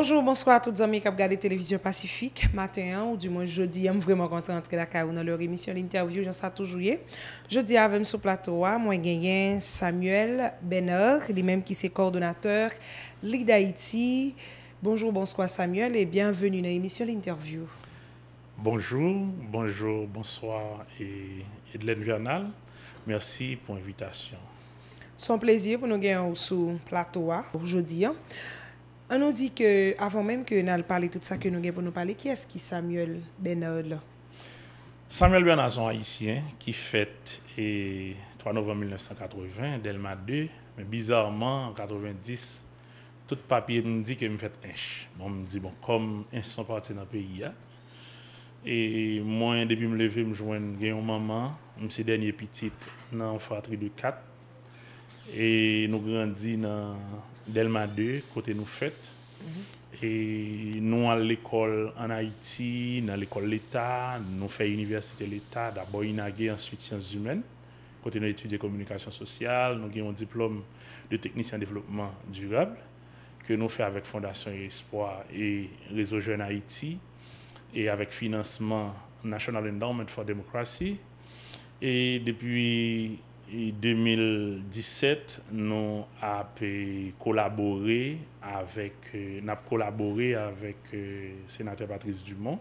Bonjour, bonsoir à tous les amis qui ont regardé Télévision Pacifique matin, hein, ou du moins jeudi. Je hein, suis vraiment content que la dans leur émission, l'interview, j'en sais toujours. Jeudi, avec sur plateau, hein, moi, j'ai Samuel Benor, lui-même qui est coordonnateur Ligue d'Haïti. Bonjour, bonsoir Samuel et bienvenue dans l'émission L'interview. Bonjour, bonjour, bonsoir et Edlène Vernal. Merci pour l'invitation. C'est un plaisir pour nous gagner sur plateau aujourd'hui. On nous dit que, avant même que nous parlions de tout ça que nous pour nous parler, qui est-ce qui Samuel Bernard Samuel Bernard, est un haïtien qui fête et 3 novembre 1980, Delma 2, mais bizarrement, en 90, tout papier me dit que me fait inch. Bon, me dit, bon, comme ils sont parti dans le pays, hein. et moi, depuis me lever, me joindre à maman, je suis dernier petit dans une fratrie de quatre. Et nous grandissons dans Delma 2, côté nous fêtes. Mhm. Et nous, à l'école en Haïti, dans l'école l'État, nous faisons l'université l'État, d'abord INAGE, ensuite sciences humaines. Côté nous étudions communication sociale, nous avons un diplôme de technicien en développement durable que nous faisons avec Fondation Espoir et Réseau Jeune Haïti et avec financement National Endowment for Democracy. Et depuis E 2017, nou ap kolabore avèk euh, euh, senatè Patrice Dumont,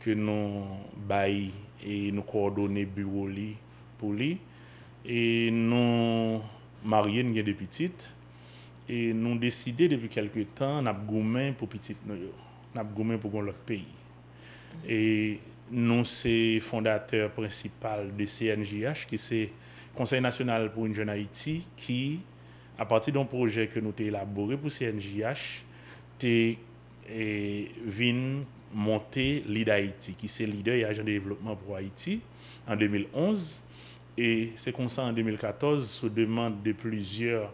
ke nou bayi e nou kordone buwo li pou li, e nou maryen gen depitit, e nou deside depi kelke tan ap goumen pou pitit nou yo, ap goumen pou goun lòk peyi. E nou se fondatèr prinsipal de CNJH, ki se... Conseil national pour une jeune Haïti qui, à partir d'un projet que nous avons élaboré pour CNJH, eh, vient monter Lead Haïti, qui c'est leader et agent de développement pour Haïti en 2011. Et c'est comme ça en 2014, sous demande de plusieurs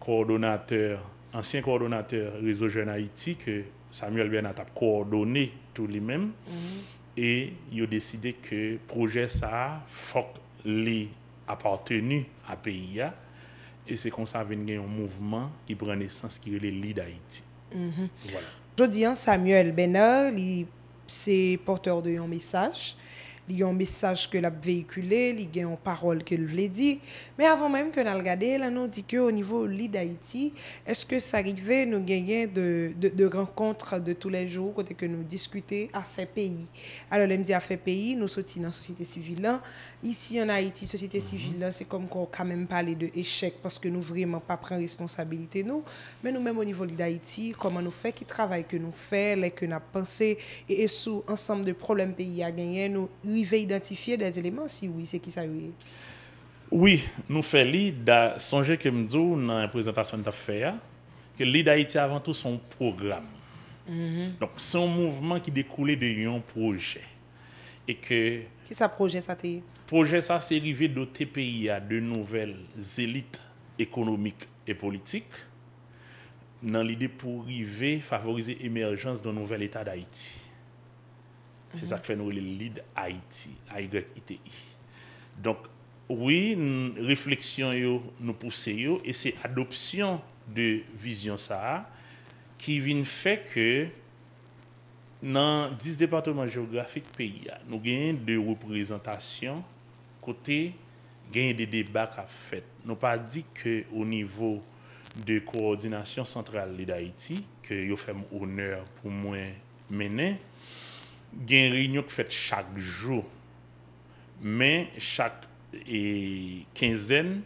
coordonnateurs, anciens coordonnateurs Réseau Jeune Haïti, que Samuel Bernat a coordonné tout lui-même. Mm-hmm. Et il a décidé que le projet ça, faut les aportenu a peyi ya, e se konsa ven gen yon mouvman ki prene sans ki yole li da iti. Jodi an, Samuel Bena, li se portor de yon mesaj, li yon mesaj ke l ap veykule, li gen yon parol ke l vle di, me avon menm ke nal gade, la nou di ke o nivou li da iti, eske sa rive nou genyen de renkontre de tou le jou kote ke nou diskute a fe peyi. Ale lem di a fe peyi, nou soti nan sosite sivilan, Ici en Haïti, société mhm. civile, là, c'est comme qu'on quand même parlé de échec parce que nous vraiment pas prendre responsabilité nous. Mais nous-mêmes au niveau d'Haïti, comment nous fait, qui travail que nous fait, les que nous pensé et, sous ensemble de problèmes pays à gagner, nous veut identifier des éléments si oui, c'est qui ça oui. Oui, nous fait l'idée, songer que nous dans la présentation de que hein, l'idée d'Haïti avant tout son programme. Mhm. Donc, c'est un mouvement qui découlait un projet. Et que Ki sa proje sa te? Proje sa se rive do te peyi a de nouvel zelit ekonomik e politik nan li de pou rive favorize emerjans do nouvel etat d'Haïti. Se sa kwen nou li lid Haïti. Haïgèk ite i. Donk, oui, refleksyon yo nou pouse yo e se adopsyon de vizyon sa ki vin fè ke Nan 10 departement geografik peyi ya, ah, nou genyen de reprezentasyon kote genyen de debak a fèt. Nou pa di ke o nivou de koordinasyon sentral li da iti, ke yo fèm oner pou mwen menen, genyen reynyon k fèt chak jou, men chak kenzen eh,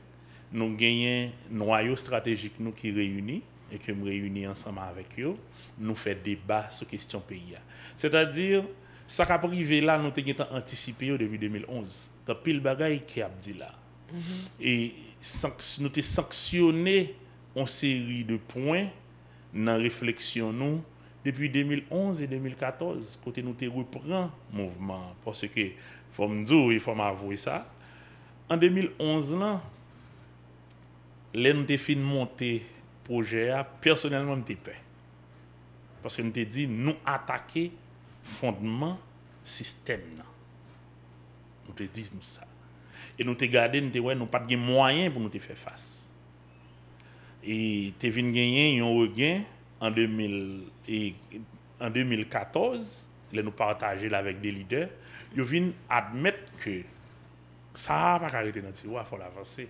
nou genyen noyo strategik nou ki reyuni, ek yon m reyouni ansama avèk yo, nou fè deba sou kestyon pe ya. Sè ta dir, sa ka privè la nou te gen tan anticipè yo debi 2011, ta pil bagay ki Abdila. E nou te saksyonè an seri de poin nan refleksyon nou debi 2011 et 2014 kote nou te repren mouvman pòsè ke fòm djou e fòm avouè sa. An 2011 nan, lè nou te fin montè projet a personnellement me peur Parce que t'a dit nous attaquer fondement système Nous te nous ça. Et nous te garder nous te ouais nous pas de moyens pour nous te faire face. Et tu venu gagner un regain en 2000 et en 2014, les nous partager avec des leaders, ils viennent admettre que ça n'a pas arrêter dans le tiroir, faut l'avancer.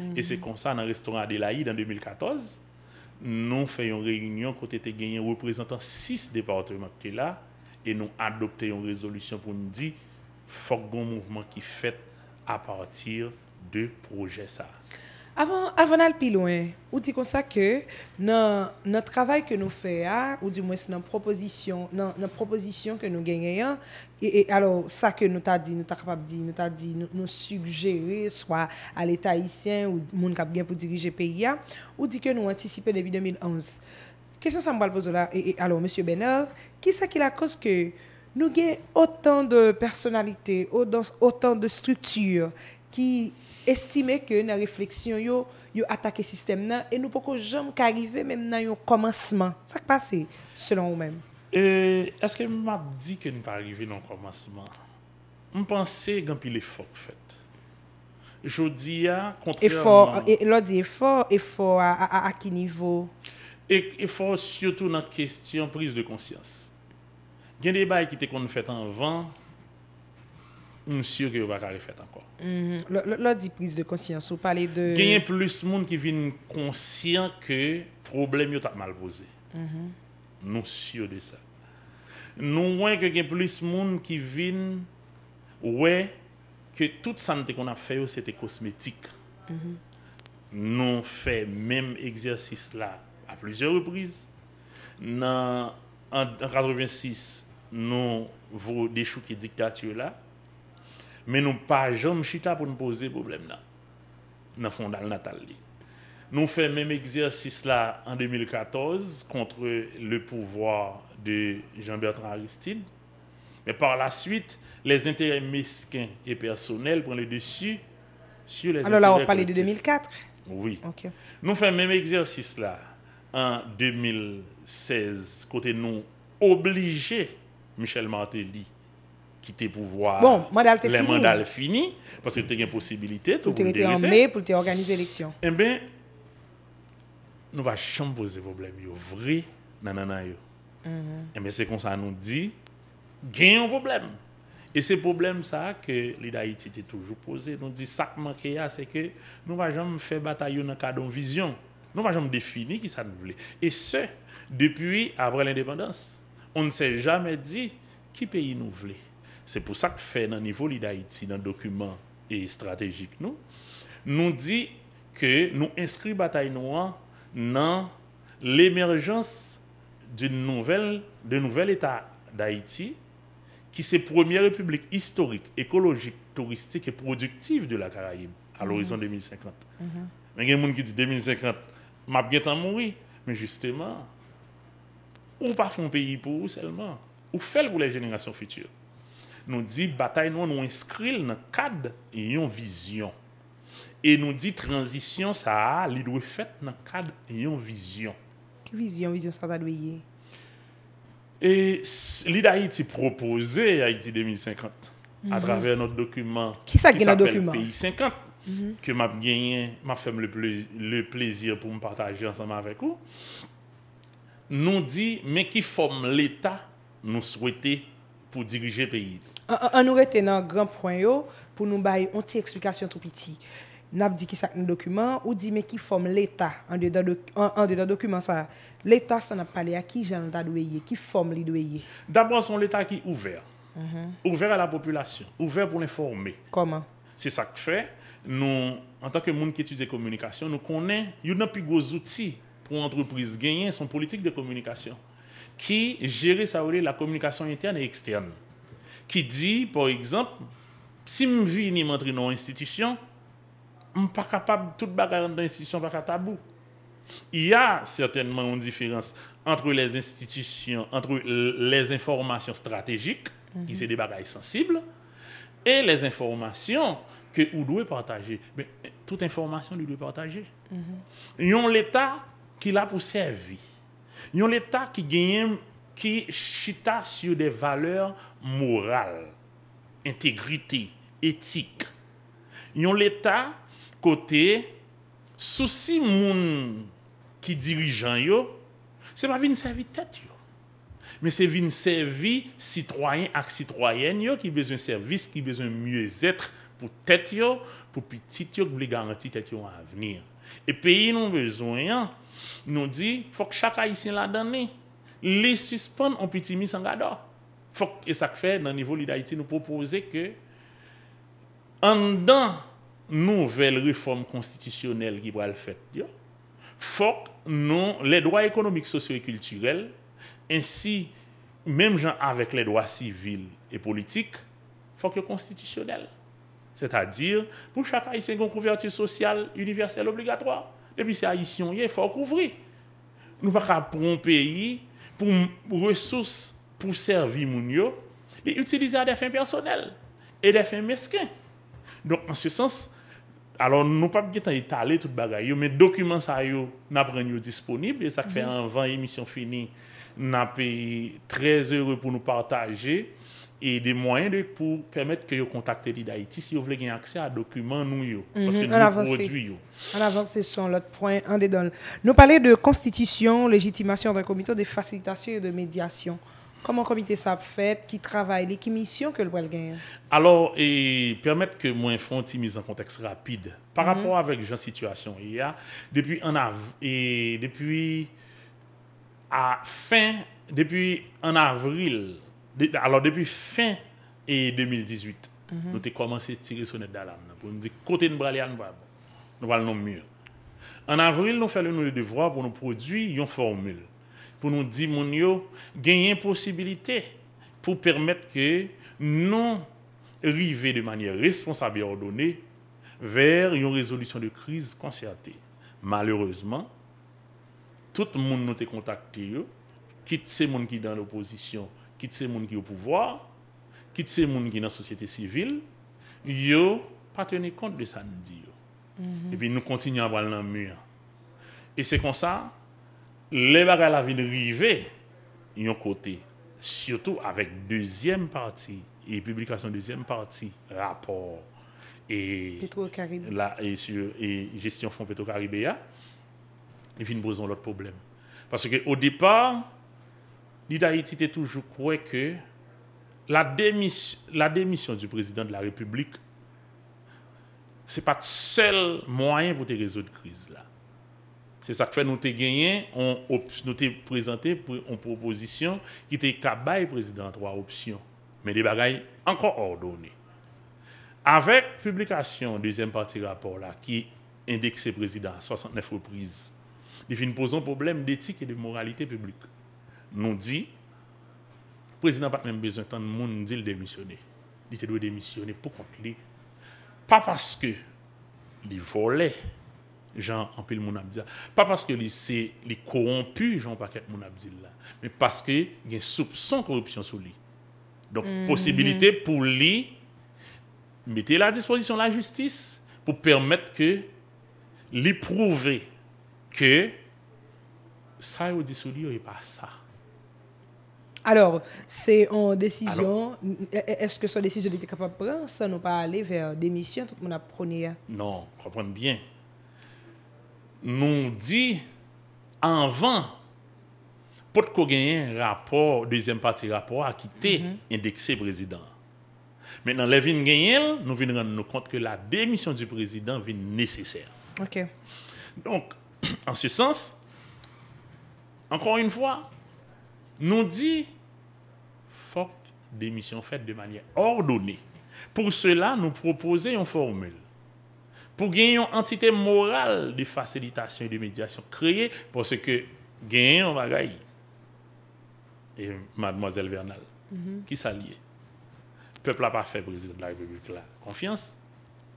Et mhm. c'est comme ça, dans le restaurant Adélaïde en 2014, nous fait une réunion côté te gagné représentant six départements qui là et nous adopté une résolution pour nous dire faut un mouvement qui fait à partir de projet ça. Avant, avant d'aller plus loin, on dit comme ça que dans le travail que nous faisons, ou du moins dans la proposition, proposition que nous gagnons, et, alors ça que nous t'a dit, nous t'a capable dit, nous t'a dit, nous, suggérer, soit à l'État haïtien ou monde qui bien pour diriger le pays, on dit que nous anticipons depuis 2011. Question ça me pose là. Et, et, alors, Monsieur Benard, qui est-ce qui la cause que nous gagnons autant de personnalités, autant de structures qui Estime ke yon refleksyon yo, yo atake sistem nan, e nou poko jom ka arrive men nan yon komanseman. Sa k pa se selon ou men? E, eske m a di ke nou pa arrive nan komanseman? M panse gen pi l'effort fèt. Jou di ya, kontrèlman... Effort, e, lò di effort, effort a ki nivou? E, effort siotou nan kestyon prise de konsyans. Gen de bay ki te kon fèt anvan... Un siyo ki yo baka refet anko. Mm-hmm. Lodi prise de konsyans ou pale de... Genyen plis moun ki vin konsyans ke problem yo tap mal pose. Mm-hmm. Non siyo de sa. Non wè genyen plis moun ki vin wè ke tout san te kon an feyo se te kosmetik. Non fè menm eksersis la a plisye reprise. Nan an 1946, non vò dechou ki diktat yo la. mais nous pas jamais chita pour nous poser problème là dans fondal nous même exercice là en 2014 contre le pouvoir de Jean-Bertrand Aristide mais par la suite les intérêts mesquins et personnels prennent le dessus sur les alors là on parlait de 2004 oui Nous nous le même exercice là en 2016 côté nous obligé Michel Martelly ki bon, te eh pou vwa mm-hmm. eh le mandal fini, paske te gen posibilite, pou te organize eleksyon. E ben, nou va chan pose problem yo, vri nananay yo. E ben, se kon sa nou di, gen yon problem. E se problem sa, ke li da iti te toujou pose, nou di sakman ke ya, se ke nou va jom fe batay yo nan kado vizyon. Nou va jom defini ki sa nou vle. E se, depi avre l'independans, on se jame di, ki pe yon nou vle? c'est pou sa k fè nan nivou li d'Haiti, nan dokumen et strategik nou, nou di ke nou inskri batay nou an nan l'emerjans de nouvel etat d'Haiti ki se premier republik historik, ekologik, touristik et produktiv de la Karayim al orison 2050. Men gen moun ki di 2050 map gen tan mouri, men justement, ou pa fon peyi pou ou selman, ou fel pou le jenegasyon fitur? Nou di, batay nou nou inskril nan kad e yon vizyon. E nou di, transisyon sa a li dwe fet nan kad e yon vizyon. Ki vizyon, vizyon sa ta dwe ye? E li da iti propoze Haiti 2050. A travè anot dokumen. Ki sa gen anot dokumen? Ki sa pen peyi 50. Ke map genyen, map fem le plezir pou m partaje ansama avèk ou. Nou di, men ki fòm l'Etat nou souwete pou dirije peyi il. An nou reten nan gran pwanyo pou nou bay yon ti eksplikasyon trou piti. Nap di ki sak nan dokumen ou di me ki fom l'Etat an de dan dokumen sa. L'Etat sa nap pale a ki jan l'Etat dweye, ki fom li dweye. D'abran son l'Etat ki ouver. Mhm. Ouver a la populasyon, ouver pou l'informe. Koman? Se sak fe, nou, an tak ke moun ki etude de komunikasyon, nou konen, yon nan pi gwo zouti pou antrepriz genyen son politik de komunikasyon. Ki jere sa oule la komunikasyon entyane eksterni. ki di, por ekzamp, si m vini mantri nou institisyon, m pa kapab, tout bagay an de institisyon pa ka tabou. I a, certainman, yon difirans entre les institisyon, entre les informasyon strategik, ki se de bagay sensible, e les informasyon ke ou dwe pataje. Ben, tout informasyon mm-hmm. yon dwe pataje. Yon l'Etat ki la pou servi. Yon l'Etat ki genye m qui chita sur des valeurs morales, intégrité, éthique. Yon l'État côté souci moun qui dirigeant yo, c'est pas vin servi tête yo. Mais c'est vin servi citoyen ak citoyenne yo qui besoin service, qui besoin mieux-être pour tête yo, pour petit yo garantir tête yo avenir. Et pays nous besoin, nous dit faut que chaque haïtien la donne. li suspon anpiti mi sanga do. Fok, e sak fe, nan nivou lida iti, nou propose ke an dan nouvel reform konstitusyonel ki pral fet yo, fok nou le doa ekonomik, sosyo e kulturel, ensi menm jan avek le doa sivil e politik, fok yo konstitusyonel. Sè ta dir, pou chaka y se yon konkouverti sosyal, universel, obligatwa, epi se a yisyon ye, fok ouvri. Nou pa ka bon peyi, pour ressources pour servir les gens, et utiliser à des fins personnelles et des fins mesquins. Donc, en ce sens, alors nous pas étaler tout bagage, mais documents sont disponibles, disponible et ça fait mhm. un vent émission finie, n'a très heureux pour nous partager e de mwoyen de pou permèt ke yo kontakte li da iti si yo vle gen aksè a dokumen nou yo. Mhm, an avansè son lot pwoyen an dedon. Nou pale de konstitisyon, legitimasyon de komito, de fasilitasyon e de medyasyon. Koman komite sa fèt ki travay li ki misyon ke l wèl gen? Alors, permèt ke mwen fronti miz an konteks rapide. Par mhm. rapport avèk jan situasyon, depi an avril, alors depuis fin et 2018, nous avons commencé à tirer sur d'alarme pour nous dire côté nous aller nous va nous allons mieux. En avril, nous faisons nos devoir pour nous produire une formule pour nous dire mon yo une possibilité pour permettre que nous arrivions de manière responsable et ordonnée vers une résolution de crise concertée. Malheureusement, tout le monde nous a contacté, quitte ces monde qui sont dans l'opposition, quitte ces gens qui ont au pouvoir, quitte ces gens qui sont dans la société civile, ils ne pas tenir compte de ça, nous dit. Mhm. Et puis nous continuons à avoir dans le mur. Et c'est comme ça, les bagages à la ville ils côté. Surtout avec deuxième partie et publication deuxième partie, rapport et, la, et, sur, et gestion fonds Petro-Caribéa, ils viennent poser l'autre problème. Parce qu'au départ, l'Haïti était toujours croit que la démission, du président de la République, ce n'est pas le seul moyen pour te résoudre la crise. là. C'est ça que fait nous avons gagné, on, nous avons présenté une proposition qui était capable président trois options, mais des bagailles encore ordonnées. Avec publication deuxième partie rapport là, qui le président à 69 reprises, il nous posons un problème d'éthique et de moralité publique nous dit, le président n'a pas même besoin de monde dit démissionner. Il doit démissionner pour contre lui. Pas parce que il volait, jean en pile Pas parce que c'est les corrompus, jean paquet mon là, mais parce que il y a soupçon de corruption sur lui. Donc mhm. possibilité pour lui mettre à disposition la justice pour permettre que lui prouver que ça il dit sur lui n'est pas ça. Alors, c'est en décision. Est-ce que cette décision était capable de prendre sans nous pas aller vers démission, tout le monde a première hein? Non, comprenez bien. Nous dit avant, pour qu'on gagne un rapport, deuxième partie rapport, à quitter mhm. indexé président. Maintenant, les vignes gagnent, nous venons rendre nous compte que la démission du président est nécessaire. OK. Donc, en ce sens, encore une fois, nous dit faut des missions faites de manière ordonnée. Pour cela, nous proposons une formule. Pour gagner une entité morale de facilitation et de médiation créée, parce que gagner va bagaille. Et mademoiselle Vernal, mhm. qui s'allie. Le peuple n'a pas fait président de la République là. Confiance.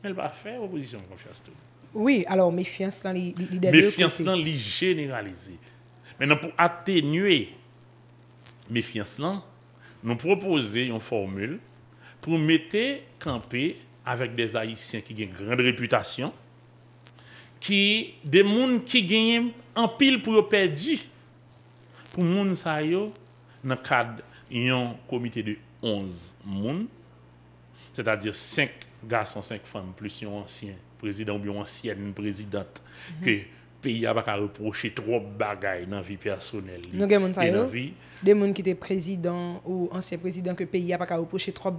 Mais elle va faire opposition confiance Oui, alors méfiance dans les Méfiance dans les Maintenant, pour atténuer méfiance nous nous une une formule pour mettre camper avec des Haïtiens qui ont une grande réputation, qui ont qui gagnent en pile pour pour pour Pour moun sa yo le cadre un comité de 11 personnes, c'est-à-dire 5 garçons, 5 femmes, plus un ancien président ou une ancienne présidente. Mhm pays a pas à reprocher trop de bagailles dans la vie personnelle. Nous avons des gens qui étaient président ou ancien président que le pays a pas à reprocher trop de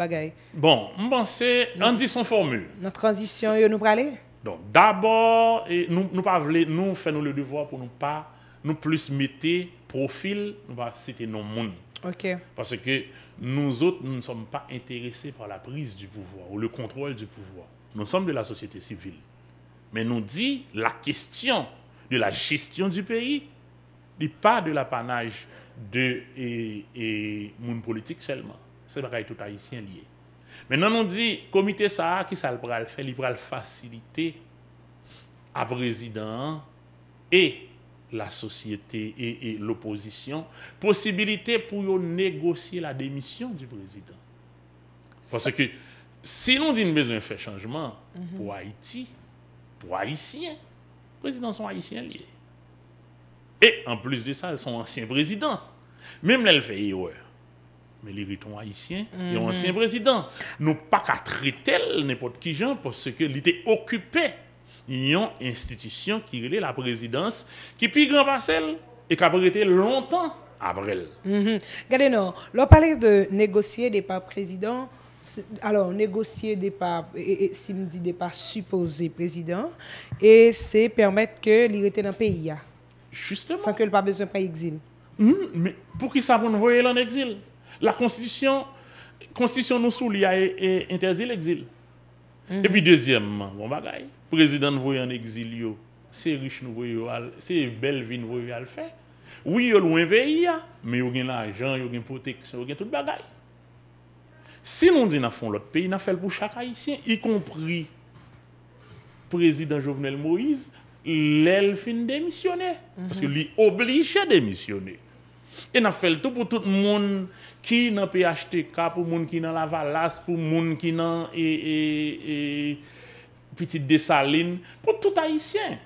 Bon, on pense, on dit son formule. Dans la transition, nous parler Donc, d'abord, nous, nous, pas nous faisons le devoir pour nous pas nous plus mettre profil, nous pas citer nos monde. Parce que nous autres, nous ne sommes pas intéressés par la prise du pouvoir ou le contrôle du pouvoir. Nous sommes de la société civile. Mais nous dit la question de la gestion du pays, n'est pas de l'apanage de et, politique seulement. C'est pas tout haïtien lié. Maintenant, on dit, comité ça, qui ça le le il faciliter à président et la société et, l'opposition, possibilité pour négocier la démission du président. Parce que si nous disons besoin de faire changement mhm. pour Haïti, pour Haïtiens, présidents sont haïtiens. Et en plus de ça, ils sont anciens présidents. Même elle fait erreur. Eh mais les ritons haïtiens mm et anciens présidents, nous pas qu'à traiter n'importe qui gens parce que l'idée occupé une institution qui est la présidence qui puis grand parcelle et qui a été longtemps après elle. Mm -hmm. Regardez, non, l'on parlait de négocier des pas présidents alors négocier des pas et, si me dit des pas supposé président et c'est permettre que il dans le pays justement sans que le pas besoin pas exil hmm, mais pour qui ça pour nous voyer en exil la constitution constitution nous soulie et, interdit l'exil mhm. et puis deuxièmement bon bagaille président nous voyer en exil c'est riche nous voyer c'est belle vie nous voyer le faire oui yo loin pays mais yo gain l'argent yo gain protection yo gain tout bagaille Sinon di nan fon lot pe, nan fel pou chak Haitien, yi kompri Prezident Jovenel Moïse, lèl fin demisyonè. Paske mhm. li oblijè demisyonè. E nan fel tout pou tout moun ki nan pe achete ka, pou moun ki nan la valas, pou moun ki nan e, e, e, petit desaline, pou tout Haitien.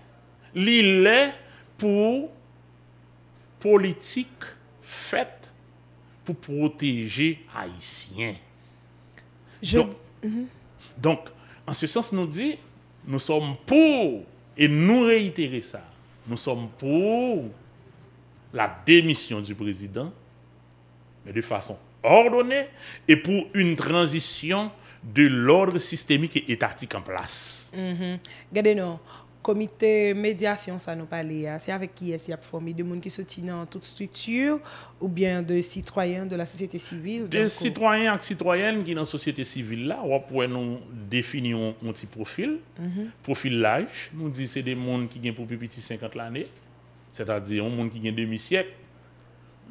Li lè pou politik fèt pou proteje Haitien. Mhm. Donc, en ce sens, nous dit, nous sommes pour, et nous réitérer ça, nous sommes pour la démission du président, mais de façon ordonnée et pour une transition de l'ordre systémique et étatique en place. Mhm. nous comité médiation, ça nous parle, hein. C'est avec qui est-ce qu'il y a formé des gens qui sont dans toute structure ou bien de citoyens de la société civile Des euh, citoyens et citoyennes qui sont dans la société civile, là, on pourrait nous définir un petit profil, mhm. profil l'âge. Nous disons que c'est des gens qui ont pour plus petit 50 l'année, c'est-à-dire un monde qui ont demi-siècle.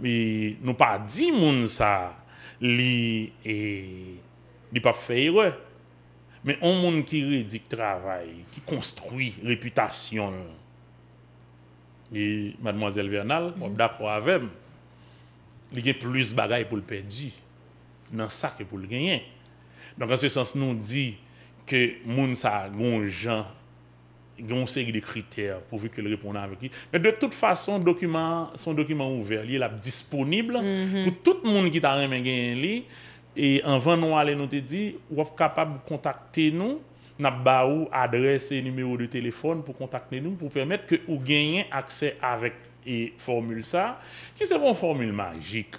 Mais nous pas dit monde ça, li et pas fait erreur. Men, an moun ki redik travay, ki konstrui reputasyon li, mademoiselle Vernal, mwabda kwa avem, li gen plus bagay pou l pe di, nan sa ke pou l genyen. Donk an se sens nou di ke moun sa gon jan, gon se ki de kriter pou vi ke l repona ave ki. Men, de mhm. tout fason, son dokumen ouver li, el ap disponible pou tout moun ki ta remen genyen li, E an van nou ale nou te di, wap kapab kontakte nou, nap ba ou adrese e numero de telefon pou kontakte nou, pou permette ke ou genyen akse avèk e formule sa, ki se bon formule magik,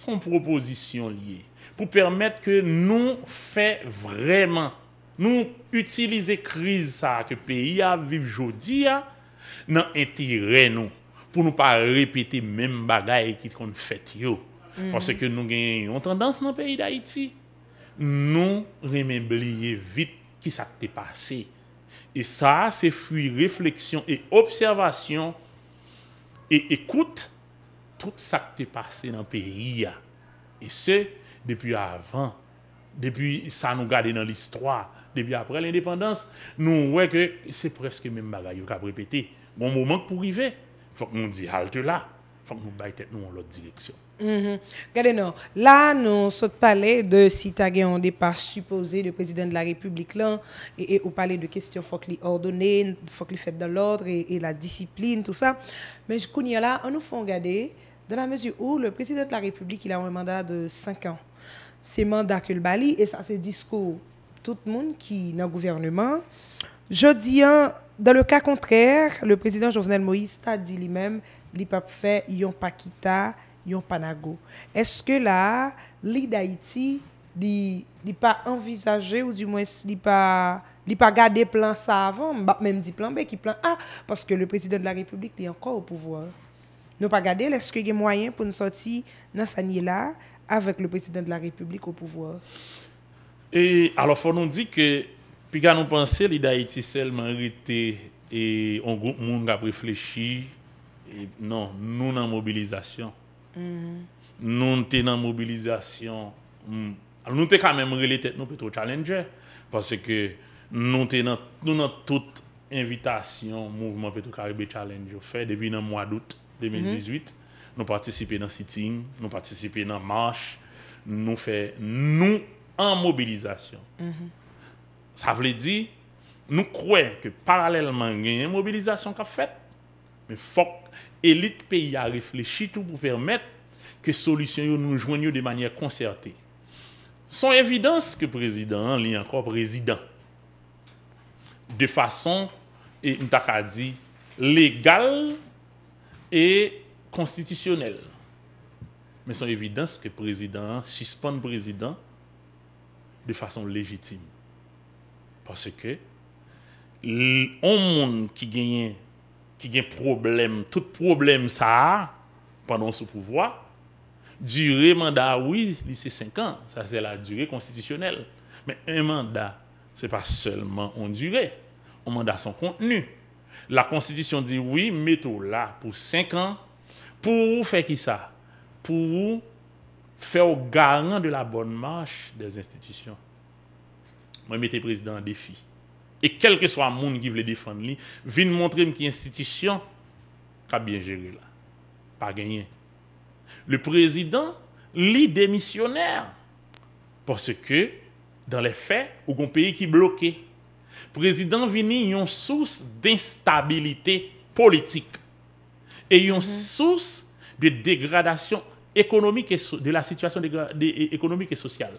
son proposisyon liye, pou permette ke nou fè vreman, nou utilize kriz sa ke peyi a, viv jodi a, nan entire nou, pou nou pa repete men bagay ki kon fèt yo. Mm. Pasè ke nou gen yon tendans nan peyi d'Haïti. Nou remembliye vit ki sa te pase. E sa se fwi refleksyon e observasyon. E ekout, tout sa te pase nan peyi ya. E se, depi avan, depi sa nou gade nan listroi, depi apre l'independans, nou wè ke se preske men bagay yo ka prepete. Bon, mou mank pou rive. Fok moun di halte la. fòk nous nous nous en l'autre direction. Mhm. regardez Mm -hmm. là, nous de si tu as départ supposé de président de la République. là et au de de faut qu'il ordonne, il faut qu'il fasse dans l'ordre, et la discipline, tout ça. Mais je yon là, on nous fait regarder la mesure où le président de la République, il a un mandat de 5 ans. C'est mandat que le et ça, ça, discours de tout le qui dans le gouvernement. Je dis, hein, dans le cas contraire, le président Jovenel Moïse a dit lui-même, li pa pfe yon pa kita, yon pa nago. Eske la, li Daïti li pa envisaje ou di mwen li pa gade plan sa avan, mbap menm di plan be ki plan a, paske le prezident de la republik li anko ou pouvoir. Nou pa gade, leske gen mwayen pou nou soti nan sa nye la avek le prezident de la republik ou pouvoir. E, alo fon nou di ke, pi ga nou panse li Daïti selman rete e on gout moun gap reflechi, non, nous en mobilisation. Nous sommes en mobilisation. Hmm. Nous sommes quand même relés nous plutôt challenger parce que nous sommes dans toute invitation mouvement pétro Caribe challenge fait depuis le mois d'août 2018. Mm-hmm. Nous participons dans sitting, nous participons dans marche, nous fait nous en mobilisation. Mm-hmm. Ça veut dire nous croyons que parallèlement il y a une mobilisation qui fait faite mais faut élite pays a réfléchi tout pour permettre que solution nous joignent de manière concertée. Son évidence que président, est encore président, de façon, et dit, légale et constitutionnelle. Mais son évidence que président suspend président de façon légitime. Parce que, on monde qui gagne qui un problème, tout problème ça pendant ce pouvoir, durée mandat, oui, c'est 5 ans, ça c'est la durée constitutionnelle. Mais un mandat, ce n'est pas seulement en durée, un mandat son contenu. La constitution dit oui, mettez-vous là pour cinq ans, pour faire qui ça Pour faire au garant de la bonne marche des institutions. Moi, mettez président en défi. Et quel que soit le monde qui veut défendre, vient montrer une institution qui a bien géré là. Pas gagné. Le président, lit démissionnaire. Parce que, dans les faits, il y a un pays qui est bloqué. Le président vient une source d'instabilité politique et une mhm. source de dégradation économique et de la situation économique et sociale,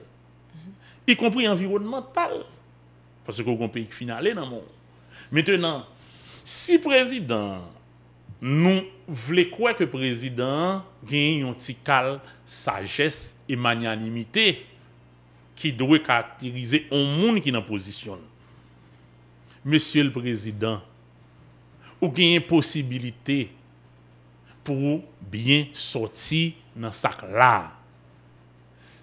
mhm. y compris environnementale. Pase kou kon pe yik fina le nan moun. Metenan, si prezident nou vle kwe ke prezident gen yon tikal sajes e manyanimite ki dwe karakterize yon moun ki nan posisyon. Monsye l prezident, ou gen yon posibilite pou bien soti nan sak la.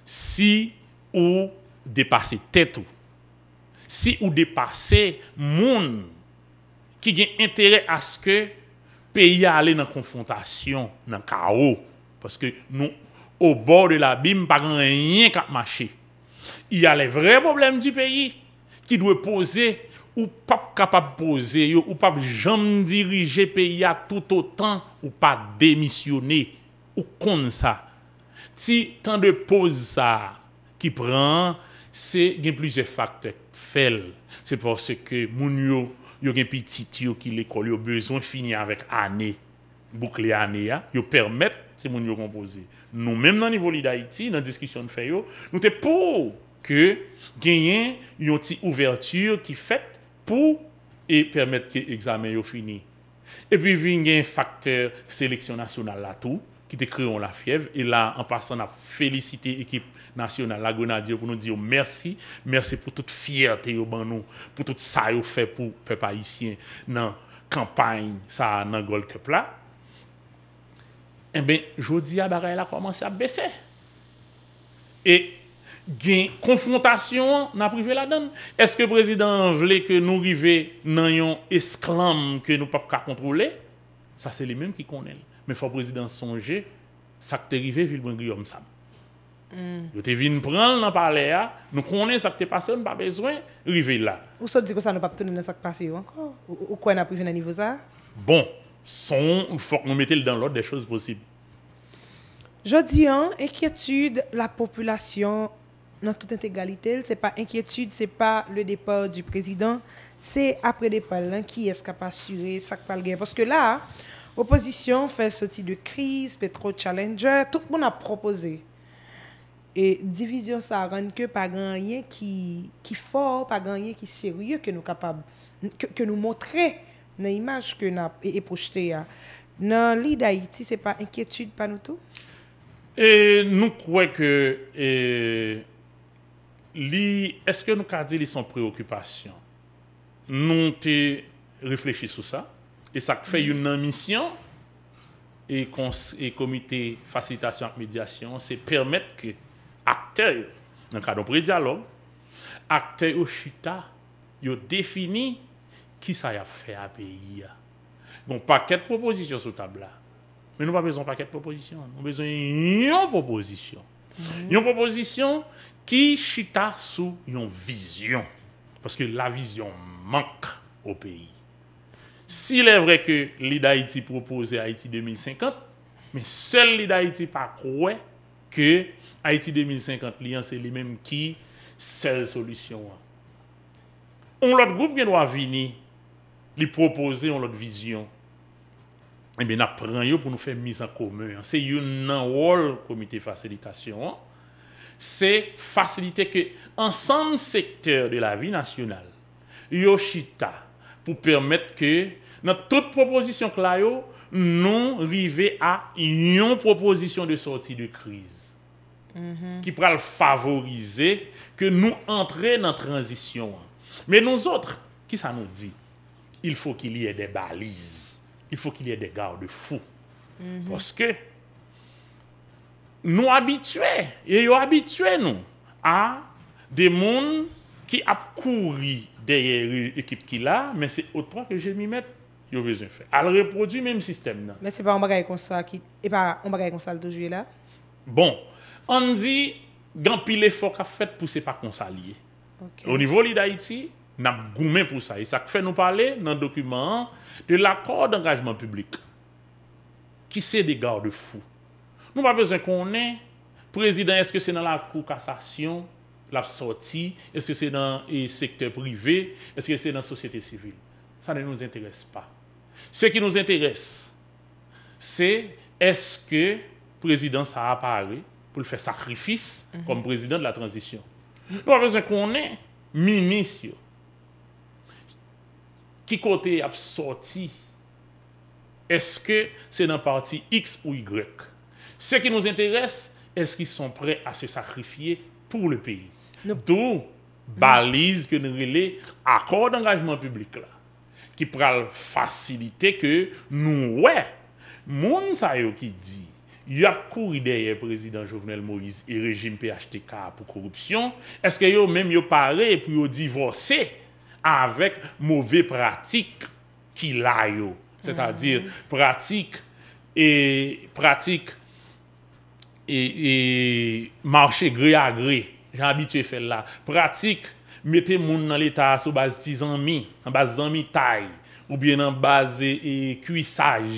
Si ou depase tetou Si ou depase moun ki gen entere aske, peyi a ale nan konfrontasyon, nan ka ou. Paske nou, ou bor de la bim, pa gan enyen kap mache. I a le vre problem di peyi, ki dwe pose ou pap kapap pose yo, ou pap jan dirije peyi a tout o tan, ou pa demisyone, ou kon sa. Ti tan de pose sa ki pran, se gen plize faktek. Fèl, se por se ke moun yo yo gen pi titi yo ki l'ekol yo bezon finye avèk anè. Boukle anè ya, yo permèt se moun yo kompoze. Nou mèm nan nivou li da iti, nan diskisyon fè yo, nou te pou ke genyen yon ti ouverture ki fèt pou e permèt ki examen yo finye. E pi vi genyen faktèr seleksyon nasyonal la tou. ki te kreon la fyev, e la an pasan la felicite ekip nasyon la Gwena Dio pou nou diyo mersi, mersi pou tout fyev te yo ban nou, pou tout sa yo fe pou pe pa isyen nan kampany sa nan Gol Kepla, en eh ben, jodi a baray la komanse a bese. E gen konfrontasyon nan prive la dan. Eske prezident vle ke nou rive nan yon esklam ke nou pap ka kontrole, sa se li menm ki konen l. Mais il faut président songer, ça qui est arrivé, Vilbrin Guillaume Sam. Mm. Je suis venu prendre dans le palais, hein. nous connaissons ce qui est passé, nous pas besoin de là. Vous avez dit que ça ne pas tourner dans ce qui passé encore Ou quoi n'a pas venu à niveau ça Bon, il faut que nous mettions dans l'ordre des choses possibles. Je dis, hein, inquiétude, la population, dans toute intégralité, c'est pas inquiétude, C'est pas le départ du président, c'est après le départ, hein, qui est-ce qui a assuré ce Parce que là, Proposisyon fè soti de kriz, petro challenger, tout moun ap proposè. E divizyon sa ranke pa ganyen ki for, pa ganyen ki serye ke nou kapab, ke nou montre na imaj ke nou epoujte ya. Nan li da iti, se pa enkyetude pa nou tou? E nou kwe ke li, eske nou ka di li son preokupasyon? Nou te reflechi sou sa? E sak fe yon nan misyon E, e komite Fasilitasyon ak medyasyon Se permette ke akte Nan kado pre diyalog Akte yo chita Yo defini ki sa ya fe A peyi Non pa ket proposisyon sou tabla Men nou pa bezon pa ket proposisyon Non bezon yon proposisyon mhm. Yon proposisyon ki chita Sou yon vizyon Paske la vizyon mank Ou peyi Si lè vre ke li Daïti Propose Aïti 2050 Mè sel li Daïti pa kwe Ke Aïti 2050 Lian se li mèm ki Sel solisyon wè On lot goup gen wavini Li propose on lot vizyon Mè na pran yo Pou nou fèm mis an kome Se yon nan wòl komite fasilitasyon Se fasilite Ke ansan sektèr De la vi nasyonal Yoshita pou permèt ke nan tout proposisyon klayo, nou rive a yon proposisyon de soti de kriz. Mm-hmm. Ki pral favorize ke nou antre nan tranzysyon. Men nou zotre, ki sa nou di? Il fò ki liye de baliz. Il fò ki liye de garde fò. Poske nou abitwe, e yo abitwe nou a de moun ki ap kouri Deye ekip ki la, men se otwa ke jemi met, yo vezen fe. Al reprodu menm sistem nan. Men se pa an bagay konsal ki, e pa an bagay konsal dojwe la? Bon, an di, gampi le fok a fet pou se pa konsal ye. Ok. O nivou li da iti, nan goumen pou sa. E sa kfe nou pale nan dokumen an, de l'akor d'angajman publik. Ki se de gaw de fou. Nou pa bezen konen, prezident eske se nan la kou kassasyon, l'absortie est-ce que c'est dans le secteur privé, est-ce que c'est dans la société civile. Ça ne nous intéresse pas. Ce qui nous intéresse, c'est est-ce que le président ça apparaît pour le faire sacrifice mhm. comme président de la transition. Nous avons besoin qu'on ait ministre qui côté a Est-ce que c'est dans le parti X ou Y? Ce qui nous intéresse, est-ce qu'ils sont prêts à se sacrifier pour le pays? Dou balize akorde angajman publik la ki pral fasilite ke nou we moun sa yo ki di yo ak kou ideye prezident Jovenel Moïse e rejim PHTK pou korupsyon, eske yo mèm yo pare pou yo divorse avèk mouvè pratik ki la yo c'est-à-dire mm-hmm. pratik e pratik e, e marchè grè a grè jan abitwe fè la. Pratik, metè moun nan l'Etat sou baz ti zanmi, an baz zanmi tay, ou bien an baz kuisaj.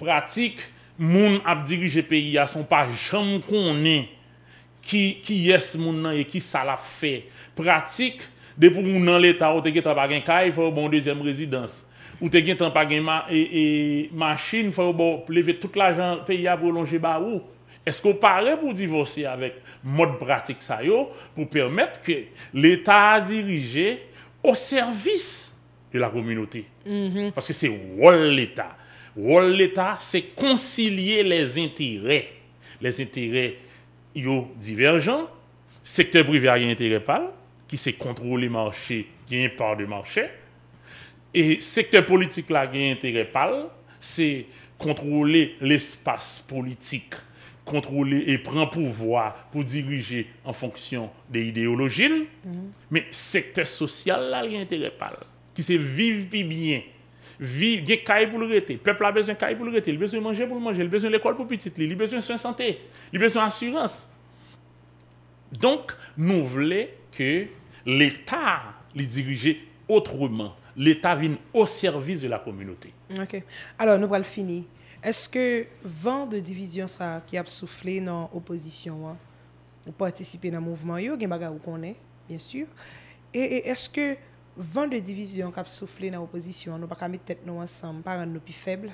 Pratik, moun ap dirije peyi a son pa jam konen ki yes moun nan e ki sa la fè. Pratik, depou moun nan l'Etat ou te gen tanpagen kaj, fè ou bon dezyem rezidans. Ou te gen tanpagen machin, fè ou bon pleve tout la jan peyi a prelonje ba ou. Est-ce qu'on paraît pour divorcer avec mode pratique ça pour permettre que l'État dirige au service de la communauté? Mm-hmm. Parce que c'est rôle l'État. Rôle l'État, c'est concilier les intérêts. Les intérêts yo divergents, secteur privé a un intérêt pâle, qui c'est contrôler le marché, qui est part de marché. Et secteur politique là, qui a un intérêt pâle, c'est contrôler l'espace politique contrôler et prend pouvoir pour diriger en fonction des idéologies, mm-hmm. mais secteur social, là, il y a intérêt Qui c'est vivre bien. Vivre, il y pour le rester. Le peuple a besoin de pour le rester. Il a besoin de manger pour le manger. Il a besoin de l'école pour petit. Il a besoin de soins de santé. Il a besoin d'assurance. Donc, nous voulons que l'État le dirige autrement. L'État vienne au service de la communauté. OK. Alors, nous allons finir. Eske van de divisyon sa ki ap soufle nan oposisyon an? Ou pa atisipe nan mouvman yo, gen baga ou konen, bien sur. E, e eske van de divisyon ka ap soufle nan oposisyon, nou pa ka metet nou ansem, pa ran nou pi feble?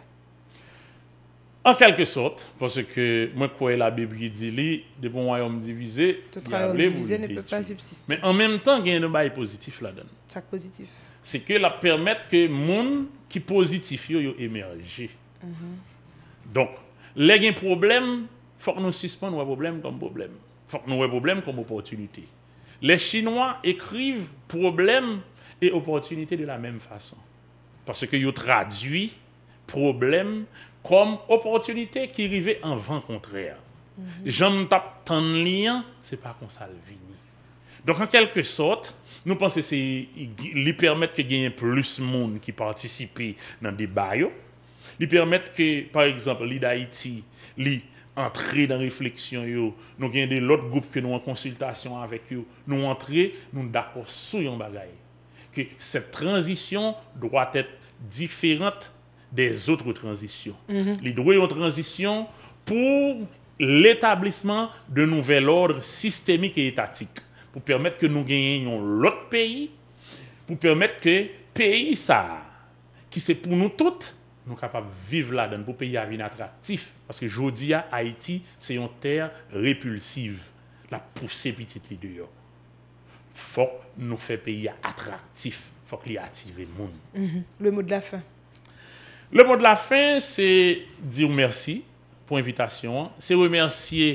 An kelke sot, pwase ke mwen kwe la bebi gidi li, depon wajom divise, yab le wou li pe iti. Men an menm tan gen nou baye pozitif la den. Tak pozitif. Se ke la permette ke moun ki pozitif yo yo emerje. An. Mm-hmm. Donc, les problèmes problème, faut que nous suspendions les problèmes comme problème. Faut que nous comme opportunités. Les Chinois écrivent problèmes et opportunités de la même façon. Parce que qu'ils traduisent problème comme opportunité qui arrive en vent contraire. ne mhm. tape tant lien, c'est pas comme ça le Donc en quelque sorte, nous pensons que c'est lui permettre que gagner plus de monde qui participe dans des bails. Li permettre que, par exemple, li d'Haïti, li entrer dans réflexion yo. Nous gagnons de l'autre groupe que nous en consultation avec eux. Nous entrer, nous d'accord sur les choses. Que cette transition doit être différente des autres transitions. Mhm. Il doit Les doit une transition pour l'établissement de nouvel ordre systémique et étatique pour permettre que nous gagnions l'autre pays, pour permettre que pays ça, qui c'est pour nous toutes, nou kapap vive la den pou peyi avine atraktif. Paske Jodia, Haiti, se yon ter repulsiv. La pousse pitit li deyo. Fok nou fe peyi atraktif. Fok li ative moun. Le mou mhm. de la fin. Le mou de la fin, se di ou mersi, pou invitation. Se ou mersi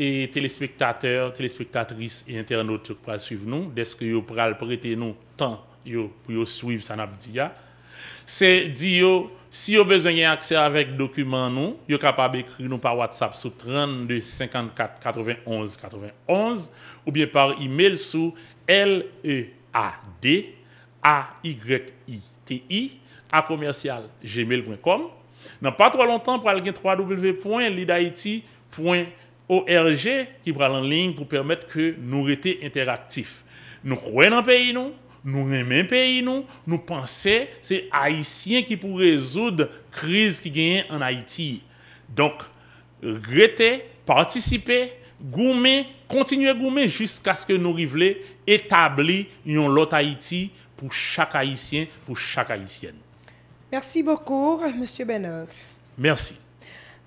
e telespektater, telespektatris, e internautur pou a suiv nou. Deske yo pral prete nou tan pou yo suiv sanap diya. Se di yo, Si yo bezwenye akse avèk dokumen nou, yo kapab ekri nou pa WhatsApp sou 32 54 91 91 ou bien par e-mail sou l-e-a-d-a-y-i-t-i-a-commercial-gmail.com nan pa tro lontan pral gen 3w.lidaiti.org ki pral anling pou permèt ke nou rete interaktif. Nou kwen nan peyi nou? nous aimons pays, nous, nous pensons que c'est Haïtiens qui pour résoudre la crise qui gagne en Haïti. Donc, regrettez, participez, continuez à gourmer jusqu'à ce que nous arrivions établir une autre Haïti pour chaque Haïtien, pour chaque Haïtienne. Merci beaucoup, M. Benner. Merci.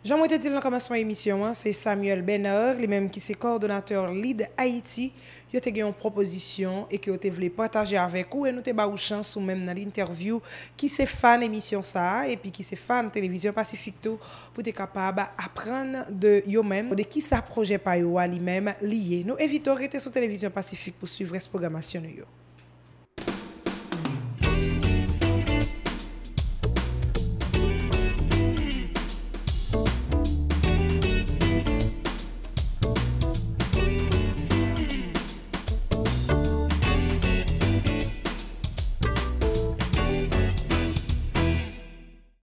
Jean moi dit dans le commencement de l'émission, hein, c'est Samuel Benner, lui-même qui est coordonnateur LEAD Haïti yo te une proposition et que yo te partager avec vous et nous avons sous chance même dans l'interview qui c'est fan émission ça et puis qui c'est fan télévision pacifique tout pour être capable d'apprendre de yo même de qui ça projet pas yo même lié nous évitons rester sur télévision pacifique pour suivre cette programmation